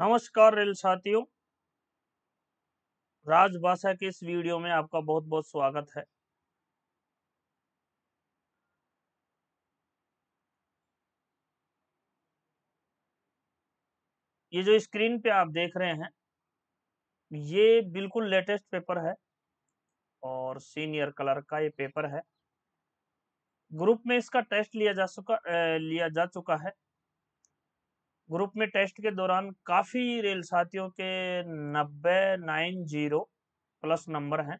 नमस्कार रेल साथियों राजभाषा के इस वीडियो में आपका बहुत बहुत स्वागत है ये जो स्क्रीन पे आप देख रहे हैं ये बिल्कुल लेटेस्ट पेपर है और सीनियर कलर का ये पेपर है ग्रुप में इसका टेस्ट लिया जा चुका लिया जा चुका है ग्रुप में टेस्ट के दौरान काफ़ी रेल साथियों के नब्बे नाइन जीरो प्लस नंबर हैं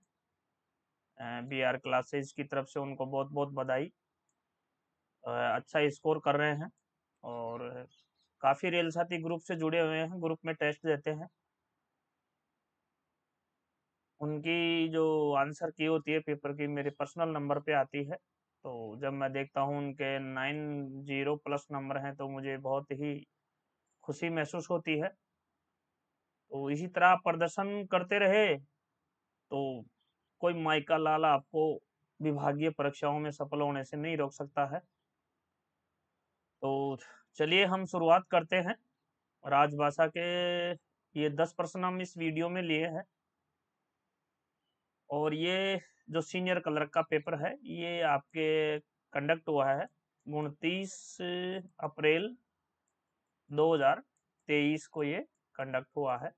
बी आर क्लासेज की तरफ से उनको बहुत बहुत बधाई अच्छा स्कोर कर रहे हैं और काफ़ी रेल साथी ग्रुप से जुड़े हुए हैं ग्रुप में टेस्ट देते हैं उनकी जो आंसर की होती है पेपर की मेरे पर्सनल नंबर पे आती है तो जब मैं देखता हूँ उनके नाइन जीरो प्लस नंबर हैं तो मुझे बहुत ही खुशी महसूस होती है तो इसी तरह प्रदर्शन करते रहे तो कोई माइका लाल आपको विभागीय परीक्षाओं में सफल होने से नहीं रोक सकता है तो चलिए हम शुरुआत करते हैं राजभाषा के ये दस प्रश्न हम इस वीडियो में लिए हैं और ये जो सीनियर क्लर्क का पेपर है ये आपके कंडक्ट हुआ है उनतीस अप्रैल हजार तेईस को ये कंडक्ट हुआ है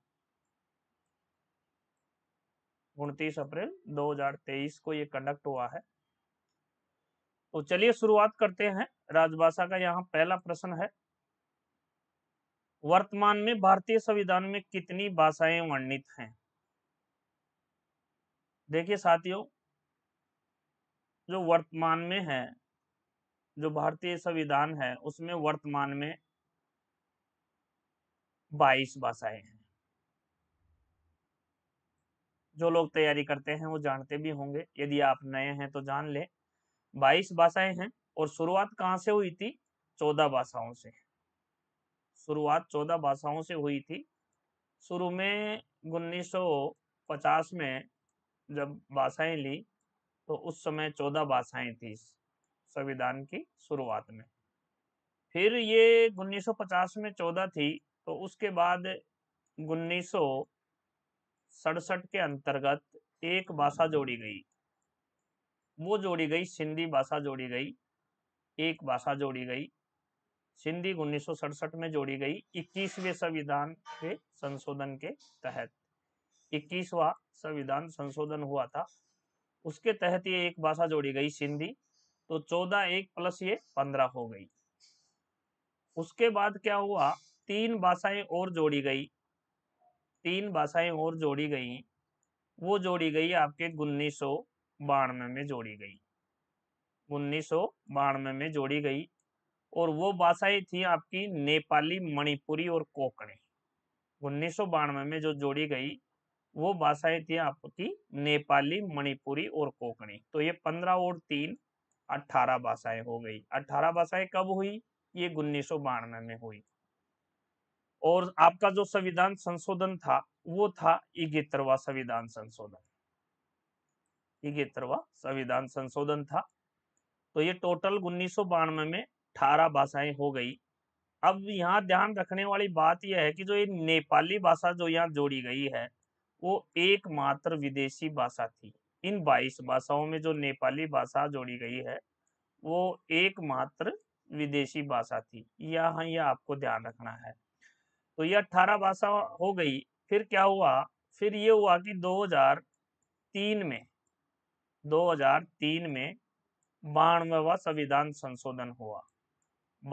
उनतीस अप्रैल 2023 को ये कंडक्ट हुआ है तो चलिए शुरुआत करते हैं राजभाषा का यहाँ पहला प्रश्न है वर्तमान में भारतीय संविधान में कितनी भाषाएं वर्णित हैं देखिए साथियों जो वर्तमान में है जो भारतीय संविधान है उसमें वर्तमान में बाईस भाषाएं हैं जो लोग तैयारी करते हैं वो जानते भी होंगे यदि आप नए हैं तो जान ले बाईस भाषाएं हैं और शुरुआत कहाँ से हुई थी चौदह भाषाओं से शुरुआत चौदह भाषाओं से हुई थी शुरू में 1950 में जब भाषाएं ली तो उस समय चौदह भाषाएं थी संविधान की शुरुआत में फिर ये 1950 में चौदह थी तो उसके बाद उन्नीस सड़सठ के अंतर्गत एक भाषा जोड़ी गई वो जोड़ी गई सिंधी भाषा जोड़ी गई एक भाषा जोड़ी गई सिंधी उन्नीस में जोड़ी गई इक्कीसवें संविधान के संशोधन के तहत इक्कीसवा संविधान संशोधन हुआ था उसके तहत ये एक भाषा जोड़ी गई सिंधी तो चौदह एक प्लस ये पंद्रह हो गई उसके बाद क्या हुआ तीन भाषाएं और जोड़ी गई तीन भाषाएं और जोड़ी गई वो जोड़ी गई आपके उन्नीस सौ बानवे में जोड़ी गई उन्नीस सौ बानवे में जोड़ी गई और वो भाषाएं थी आपकी नेपाली मणिपुरी और कोंकणी उन्नीस सौ बानवे में जो जोड़ी गई वो भाषाएं थी आपकी नेपाली मणिपुरी और कोकणी तो ये पंद्रह और तीन अट्ठारह भाषाएं हो गई अट्ठारह भाषाएं कब हुई ये उन्नीस सौ बानवे में हुई और आपका जो संविधान संशोधन था वो था इगेतरवा संविधान संशोधन इगेतरवा संविधान संशोधन था तो ये टोटल उन्नीस में अठारह भाषाएं हो गई अब यहाँ ध्यान रखने वाली बात यह है कि जो ये नेपाली भाषा जो यहाँ जोड़ी गई है वो एकमात्र विदेशी भाषा थी इन 22 भाषाओं में जो नेपाली भाषा जोड़ी गई है वो एकमात्र विदेशी भाषा थी यहाँ यह आपको ध्यान रखना है तो ये अट्ठारह भाषा हो गई फिर क्या हुआ फिर ये हुआ कि 2003 में 2003 में बानवेवा संविधान संशोधन हुआ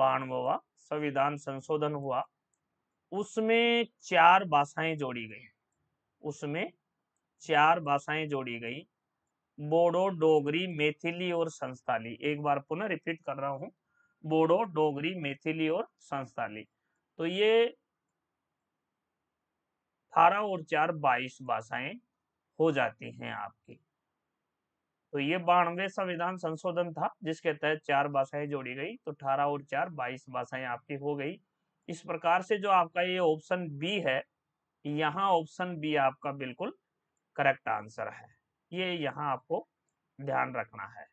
बानवेवा संविधान संशोधन हुआ उसमें चार भाषाएं जोड़ी गई उसमें चार भाषाएं जोड़ी गई बोडो डोगरी मैथिली और संस्थाली एक बार पुनः रिपीट कर रहा हूं बोडो डोगरी मैथिली और संस्थाली तो ये अठारह और चार बाईस भाषाएं हो जाती हैं आपकी तो ये बानवे संविधान संशोधन था जिसके तहत चार भाषाएं जोड़ी गई तो अठारह और चार बाईस भाषाएं आपकी हो गई इस प्रकार से जो आपका ये ऑप्शन बी है यहाँ ऑप्शन बी आपका बिल्कुल करेक्ट आंसर है ये यहाँ आपको ध्यान रखना है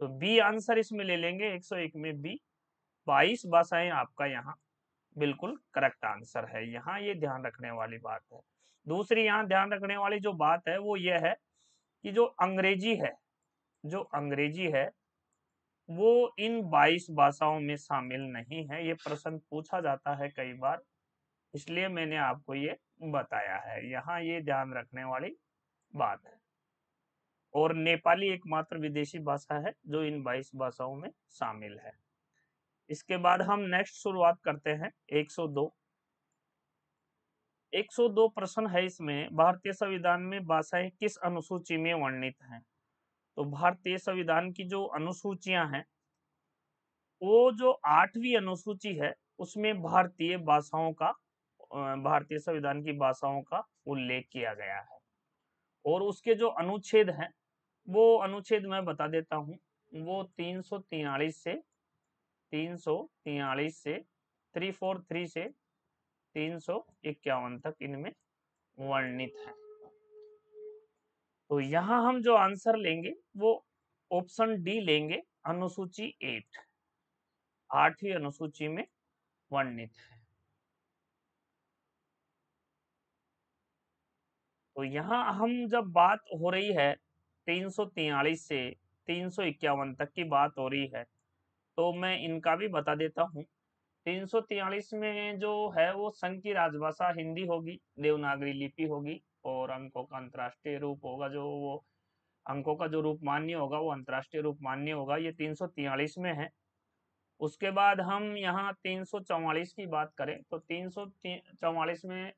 तो बी आंसर इसमें ले लेंगे 101 में बी 22 भाषाएं आपका यहाँ बिल्कुल करेक्ट आंसर है यहाँ ये ध्यान रखने वाली बात है दूसरी यहाँ ध्यान रखने वाली जो बात है वो ये है कि जो अंग्रेजी है जो अंग्रेजी है वो इन 22 भाषाओं में शामिल नहीं है ये प्रश्न पूछा जाता है कई बार इसलिए मैंने आपको ये बताया है यहाँ ये ध्यान रखने वाली बात है और नेपाली एकमात्र विदेशी भाषा है जो इन 22 भाषाओं में शामिल है इसके बाद हम नेक्स्ट शुरुआत करते हैं 102 102 प्रश्न है इसमें भारतीय संविधान में भाषाएं किस अनुसूची में वर्णित हैं तो भारतीय संविधान की जो अनुसूचियां हैं वो जो आठवीं अनुसूची है उसमें भारतीय भाषाओं का भारतीय संविधान की भाषाओं का उल्लेख किया गया है और उसके जो अनुच्छेद हैं वो अनुच्छेद मैं बता देता हूँ वो तीन से तीन सौ तियालीस से थ्री फोर थ्री से तीन सौ इक्यावन तक इनमें वर्णित है तो यहां हम जो आंसर लेंगे वो ऑप्शन डी लेंगे अनुसूची एट आठवीं अनुसूची में वर्णित है तो यहाँ हम जब बात हो रही है तीन सौ से तीन सौ इक्यावन तक की बात हो रही है तो मैं इनका भी बता देता हूँ तीन में जो है वो संघ की राजभाषा हिंदी होगी देवनागरी लिपि होगी और अंकों का अंतर्राष्ट्रीय रूप होगा जो वो अंकों का जो रूप मान्य होगा वो अंतर्राष्ट्रीय रूप मान्य होगा ये तीन में है उसके बाद हम यहाँ तीन की बात करें तो तीन में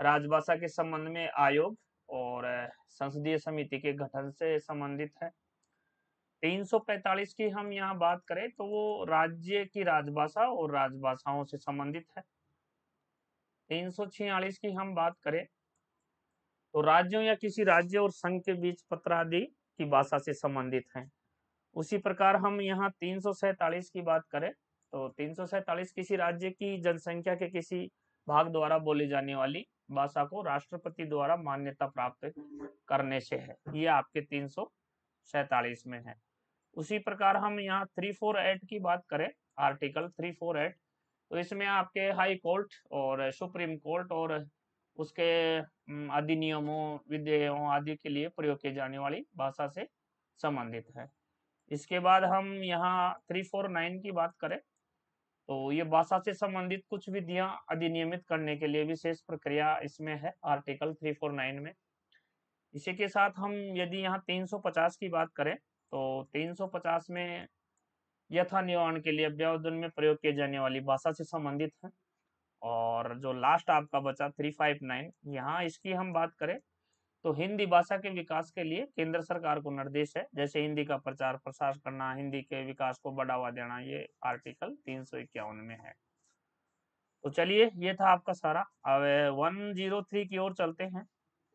राजभाषा के संबंध में आयोग और संसदीय समिति के गठन से संबंधित है 345 की हम यहाँ बात करें तो वो राज्य की राजभाषा और राजभाषाओं से संबंधित है 346 की हम बात करें तो राज्यों या किसी राज्य और संघ के बीच पत्रादि की भाषा से संबंधित है उसी प्रकार हम यहाँ तीन की बात करें तो तीन किसी राज्य की जनसंख्या के किसी भाग द्वारा बोली जाने वाली भाषा को राष्ट्रपति द्वारा मान्यता प्राप्त करने से है ये आपके तीन में है उसी प्रकार हम यहाँ थ्री फोर एट की बात करें आर्टिकल थ्री फोर एट तो इसमें आपके हाई कोर्ट और सुप्रीम कोर्ट और उसके अधिनियमों विधेयों आदि के लिए प्रयोग की जाने वाली भाषा से संबंधित है इसके बाद हम यहाँ थ्री फोर नाइन की बात करें तो ये भाषा से संबंधित कुछ विधियां अधिनियमित करने के लिए विशेष प्रक्रिया इसमें है आर्टिकल थ्री फोर नाइन में इसी के साथ हम यदि यहाँ तीन सौ पचास की बात करें तो 350 में यथा निवारण के लिए व्यवधन में प्रयोग किए जाने वाली भाषा से संबंधित है और जो लास्ट आपका बचा 359 यहाँ इसकी हम बात करें तो हिंदी भाषा के विकास के लिए केंद्र सरकार को निर्देश है जैसे हिंदी का प्रचार प्रसार करना हिंदी के विकास को बढ़ावा देना ये आर्टिकल तीन में है तो चलिए ये था आपका सारा अब थ्री की ओर चलते हैं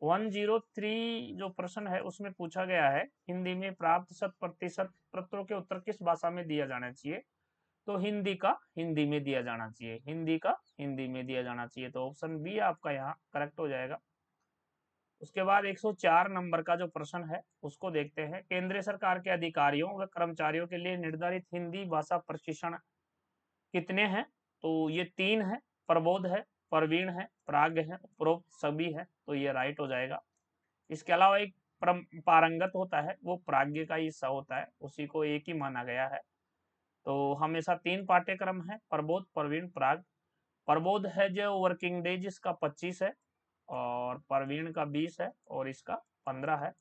103 जो प्रश्न है उसमें पूछा गया है हिंदी में प्राप्त शत प्रतिशत पत्रों के उत्तर किस भाषा में दिया जाना चाहिए तो हिंदी का हिंदी में दिया जाना चाहिए हिंदी का हिंदी में दिया जाना चाहिए तो ऑप्शन बी आपका यहाँ करेक्ट हो जाएगा उसके बाद 104 नंबर का जो प्रश्न है उसको देखते हैं केंद्र सरकार के अधिकारियों व कर्मचारियों के लिए निर्धारित हिंदी भाषा प्रशिक्षण कितने हैं तो ये तीन है प्रबोध है प्रवीण है प्राग है उपरोक्त सभी है तो ये राइट हो जाएगा इसके अलावा एक पारंगत होता है वो प्राग्ञ का हिस्सा होता है उसी को एक ही माना गया है तो हमेशा तीन पाठ्यक्रम है प्रबोध प्रवीण प्राग प्रबोध है जो वर्किंग डे जिसका पच्चीस है और प्रवीण का बीस है और इसका पंद्रह है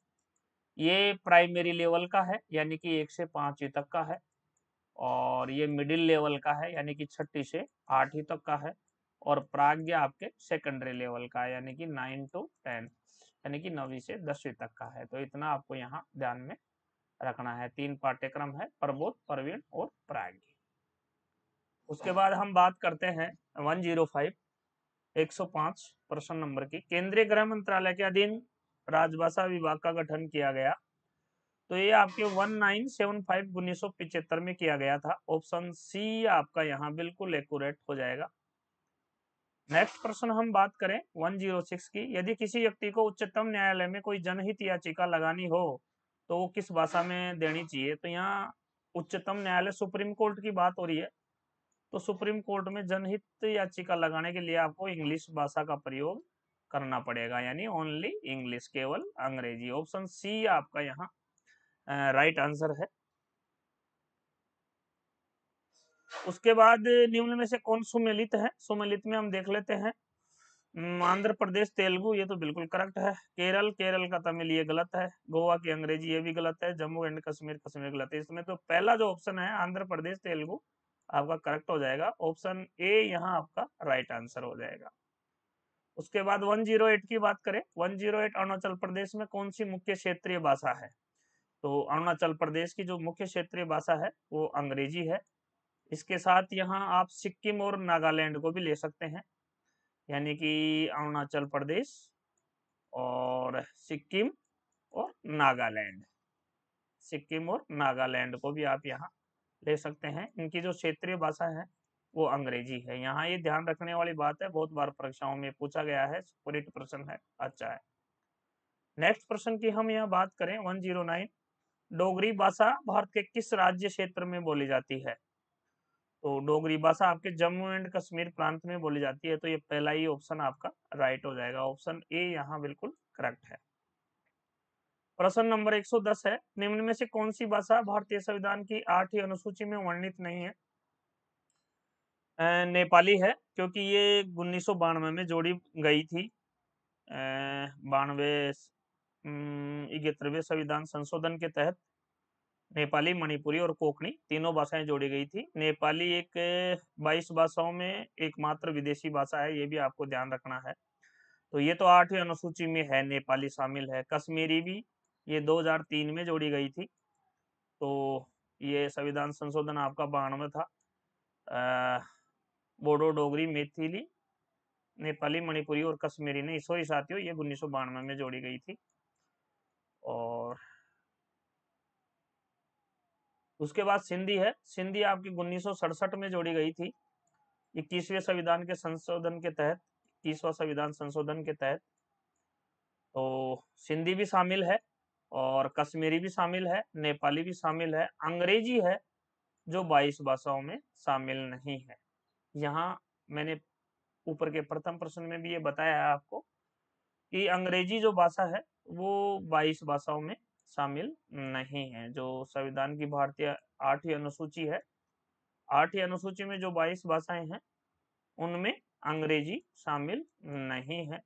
ये प्राइमरी लेवल का है यानी कि एक से पाँच ही तक का है और ये मिडिल लेवल का है यानी कि छठी से आठ ही तक का है और प्राज्ञ आपके सेकेंडरी लेवल का यानी कि नाइन टू टेन यानी कि नवी से दसवीं तक का है तो इतना आपको यहाँ ध्यान में रखना है तीन पाठ्यक्रम है प्रबोध प्रवीण और प्राज्ञ उसके बाद हम बात करते हैं वन जीरो फाइव एक सौ पांच प्रश्न नंबर की केंद्रीय गृह मंत्रालय के अधीन राजभाषा विभाग का गठन किया गया तो ये आपके 1975 उन्नीस में किया गया था ऑप्शन सी आपका यहाँ बिल्कुल एक्यूरेट हो जाएगा नेक्स्ट प्रश्न हम बात करें 106 की यदि किसी व्यक्ति को उच्चतम न्यायालय में कोई जनहित याचिका लगानी हो तो वो किस भाषा में देनी चाहिए तो यहाँ उच्चतम न्यायालय सुप्रीम कोर्ट की बात हो रही है तो सुप्रीम कोर्ट में जनहित याचिका लगाने के लिए आपको इंग्लिश भाषा का प्रयोग करना पड़ेगा यानी ओनली इंग्लिश केवल अंग्रेजी ऑप्शन सी आपका यहाँ राइट आंसर है उसके बाद निम्न में से कौन सुमेलित है सुमेलित में हम देख लेते हैं आंध्र प्रदेश तेलुगु ये तो बिल्कुल करेक्ट है केरल केरल का तमिल ये गलत है गोवा की अंग्रेजी ये भी गलत है जम्मू एंड कश्मीर कश्मीर गलत है इसमें तो पहला जो ऑप्शन है आंध्र प्रदेश तेलुगु आपका करेक्ट हो जाएगा ऑप्शन ए यहाँ आपका राइट आंसर हो जाएगा उसके बाद 108 की बात करें 108 अरुणाचल प्रदेश में कौन सी मुख्य क्षेत्रीय भाषा है तो अरुणाचल प्रदेश की जो मुख्य क्षेत्रीय भाषा है वो अंग्रेजी है इसके साथ यहाँ आप सिक्किम और नागालैंड को भी ले सकते हैं यानी कि अरुणाचल प्रदेश और सिक्किम और नागालैंड सिक्किम और नागालैंड को भी आप यहाँ ले सकते हैं इनकी जो क्षेत्रीय भाषा है वो अंग्रेजी है यहाँ ये ध्यान रखने वाली बात है बहुत बार परीक्षाओं में पूछा गया है सुपरिट प्रश्न है अच्छा है नेक्स्ट प्रश्न की हम यहाँ बात करें 109 डोगरी भाषा भारत के किस राज्य क्षेत्र में बोली जाती है तो डोगरी भाषा आपके जम्मू एंड कश्मीर प्रांत में बोली जाती है तो ये पहला ही ऑप्शन आपका राइट हो जाएगा ऑप्शन ए यहाँ बिल्कुल करेक्ट है प्रश्न नंबर 110 है निम्न में से कौन सी भाषा भारतीय संविधान की आठवीं अनुसूची में वर्णित नहीं है नेपाली है क्योंकि ये उन्नीस में जोड़ी गई थी बानवे इकहत्तरवे संविधान संशोधन के तहत नेपाली मणिपुरी और कोकणी तीनों भाषाएं जोड़ी गई थी नेपाली एक 22 भाषाओं में एकमात्र विदेशी भाषा है ये भी आपको ध्यान रखना है तो ये तो आठवीं अनुसूची में है नेपाली शामिल है कश्मीरी भी ये 2003 में जोड़ी गई थी तो ये संविधान संशोधन आपका बानवे था बोडो डोगरी मेथिली नेपाली मणिपुरी और कश्मीरी ने सॉरी साथियों ये उन्नीस में जोड़ी गई थी और उसके बाद सिंधी है सिंधी आपकी उन्नीस में जोड़ी गई थी इक्कीसवें संविधान के संशोधन के तहत इक्कीसवा संविधान संशोधन के तहत तो सिंधी भी शामिल है और कश्मीरी भी शामिल है नेपाली भी शामिल है अंग्रेजी है जो 22 भाषाओं में शामिल नहीं है यहाँ मैंने ऊपर के प्रथम प्रश्न में भी ये बताया है आपको कि अंग्रेजी जो भाषा है वो 22 भाषाओं में शामिल नहीं है जो संविधान की भारतीय आठवीं अनुसूची है आठवीं अनुसूची में जो बाईस भाषाएं हैं उनमें अंग्रेजी शामिल नहीं है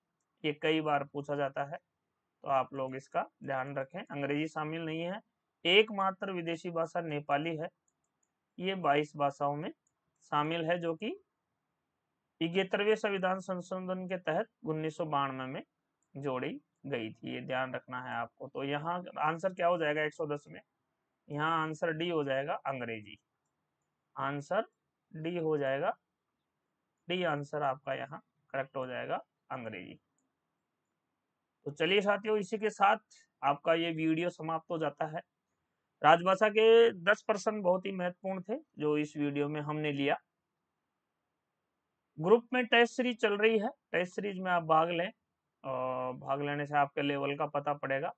ये कई बार पूछा जाता है तो आप लोग इसका ध्यान रखें अंग्रेजी शामिल नहीं है एकमात्र विदेशी भाषा नेपाली है ये बाईस भाषाओं में शामिल है जो कि इकहत्तरवें संविधान संशोधन के तहत उन्नीस में जोड़ी गई थी ये ध्यान रखना है आपको तो यहाँ आंसर क्या हो जाएगा 110 में यहाँ आंसर डी हो जाएगा अंग्रेजी आंसर डी हो जाएगा डी आंसर आपका यहाँ करेक्ट हो जाएगा अंग्रेजी तो चलिए साथियों इसी के साथ आपका ये वीडियो समाप्त हो जाता है राजभाषा के 10 परसेंट बहुत ही महत्वपूर्ण थे जो इस वीडियो में हमने लिया ग्रुप में टेस्ट सीरीज चल रही है टेस्ट सीरीज में आप भाग लें भाग लेने से आपके लेवल का पता पड़ेगा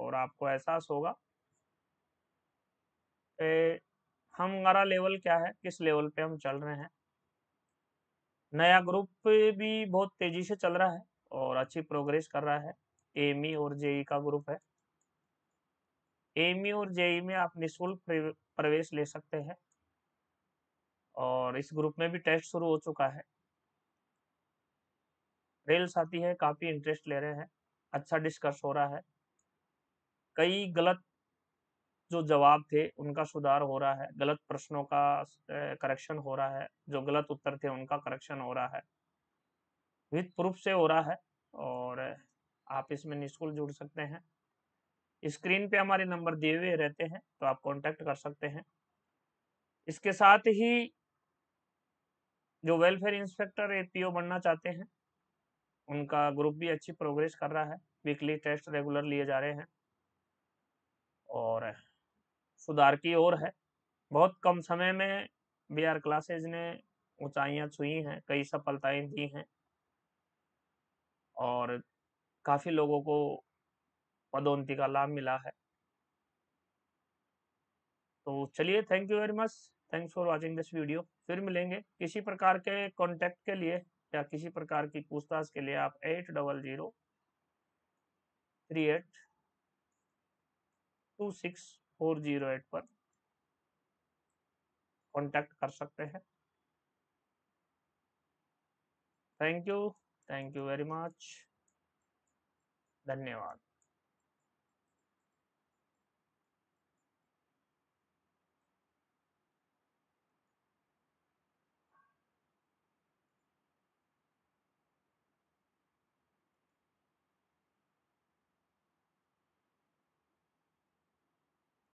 और आपको एहसास होगा कि हमारा लेवल क्या है किस लेवल पे हम चल रहे हैं नया ग्रुप भी बहुत तेजी से चल रहा है और अच्छी प्रोग्रेस कर रहा है एमी e और जेई e का ग्रुप है एमी e और जेई में आप निःशुल्क प्रवेश ले सकते हैं और इस ग्रुप में भी टेस्ट शुरू हो चुका है रील्स आती है काफ़ी इंटरेस्ट ले रहे हैं अच्छा डिस्कस हो रहा है कई गलत जो जवाब थे उनका सुधार हो रहा है गलत प्रश्नों का करेक्शन हो रहा है जो गलत उत्तर थे उनका करेक्शन हो रहा है विद प्रूफ से हो रहा है और आप इसमें निःशुल्क जुड़ सकते हैं स्क्रीन पे हमारे नंबर दिए हुए रहते हैं तो आप कांटेक्ट कर सकते हैं इसके साथ ही जो वेलफेयर इंस्पेक्टर ए पीओ बनना चाहते हैं उनका ग्रुप भी अच्छी प्रोग्रेस कर रहा है वीकली टेस्ट रेगुलर लिए जा रहे हैं और सुधार की ओर है बहुत कम समय में बी आर क्लासेज ने ऊंचाइयां छुई हैं कई सफलताएं दी हैं और काफ़ी लोगों को पदोन्नति का लाभ मिला है तो चलिए thank you very much thanks for watching this video फिर मिलेंगे किसी प्रकार के कांटेक्ट के लिए या किसी प्रकार की पूछताछ के लिए आप eight double zero three eight two six four zero eight पर कांटेक्ट कर सकते हैं thank you thank you very much धन्यवाद